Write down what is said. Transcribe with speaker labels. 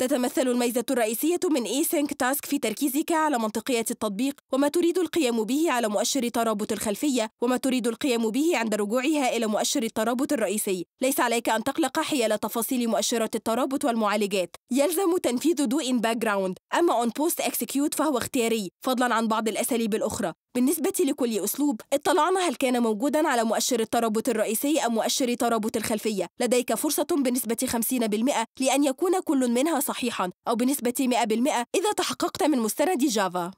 Speaker 1: تتمثل الميزة الرئيسية من إي سينك تاسك في تركيزك على منطقية التطبيق وما تريد القيام به على مؤشر ترابط الخلفية وما تريد القيام به عند رجوعها إلى مؤشر الترابط الرئيسي ليس عليك أن تقلق حيال تفاصيل مؤشرات الترابط والمعالجات يلزم تنفيذ دو إن باك جراوند أما أون بوست إكسكيوت فهو اختياري فضلا عن بعض الأساليب الأخرى بالنسبة لكل أسلوب اطلعنا هل كان موجودا على مؤشر الترابط الرئيسي أم مؤشر ترابط الخلفية لديك فرصة بنسبة 50% لأن يكون كل منها صحيحا أو بنسبة 100% إذا تحققت من مستند جافا